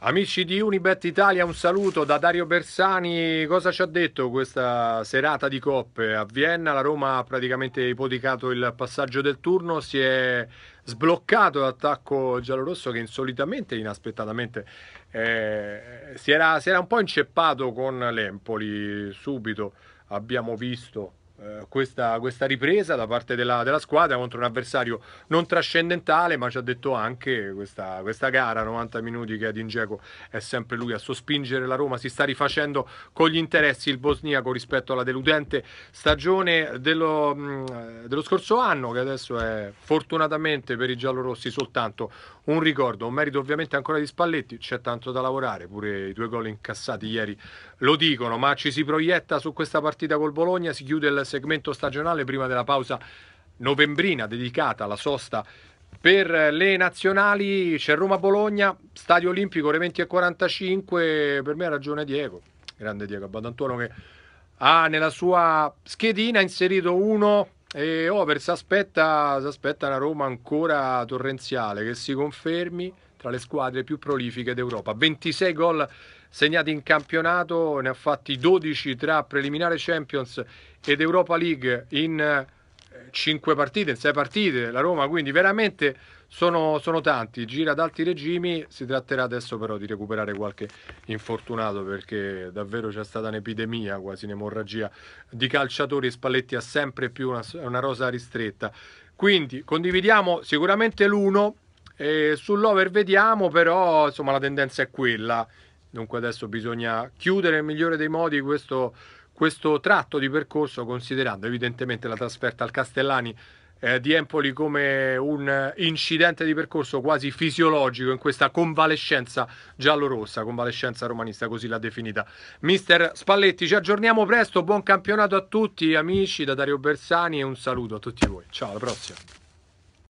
Amici di Unibet Italia, un saluto da Dario Bersani. Cosa ci ha detto questa serata di coppe a Vienna? La Roma ha praticamente ipotecato il passaggio del turno, si è sbloccato l'attacco giallorosso che insolitamente inaspettatamente eh, si, era, si era un po' inceppato con l'Empoli. Subito abbiamo visto eh, questa, questa, ripresa da parte della, della, squadra contro un avversario non trascendentale, ma ci ha detto anche questa, questa gara, 90 minuti che ad Dzeko è sempre lui a sospingere la Roma, si sta rifacendo con gli interessi il bosniaco rispetto alla deludente stagione dello, mm, eh, dello scorso anno, che adesso è fortunatamente per i giallorossi soltanto un ricordo, un merito ovviamente ancora di Spalletti, c'è tanto da lavorare, pure i due gol incassati ieri lo dicono, ma ci si proietta su questa partita col Bologna, si chiude il segmento stagionale prima della pausa novembrina dedicata alla sosta per le nazionali. C'è Roma-Bologna, Stadio Olimpico, ore 20 e 45. Per me ha ragione Diego, grande Diego Abadantuono che ha nella sua schedina inserito uno e Over si aspetta, una Roma ancora torrenziale che si confermi tra le squadre più prolifiche d'Europa. 26 gol segnati in campionato, ne ha fatti 12 tra preliminare Champions ed Europa League in cinque partite, sei partite la Roma, quindi veramente sono, sono, tanti, gira ad alti regimi, si tratterà adesso però di recuperare qualche infortunato perché davvero c'è stata un'epidemia, quasi un'emorragia di calciatori, Spalletti ha sempre più una, una rosa ristretta. Quindi condividiamo sicuramente l'uno, e sull'over vediamo però insomma la tendenza è quella, dunque adesso bisogna chiudere nel migliore dei modi questo questo tratto di percorso, considerando evidentemente la trasferta al Castellani eh, di Empoli come un incidente di percorso quasi fisiologico in questa convalescenza giallorossa, convalescenza romanista così l'ha definita. Mister Spalletti, ci aggiorniamo presto, buon campionato a tutti amici da Dario Bersani e un saluto a tutti voi. Ciao, alla prossima.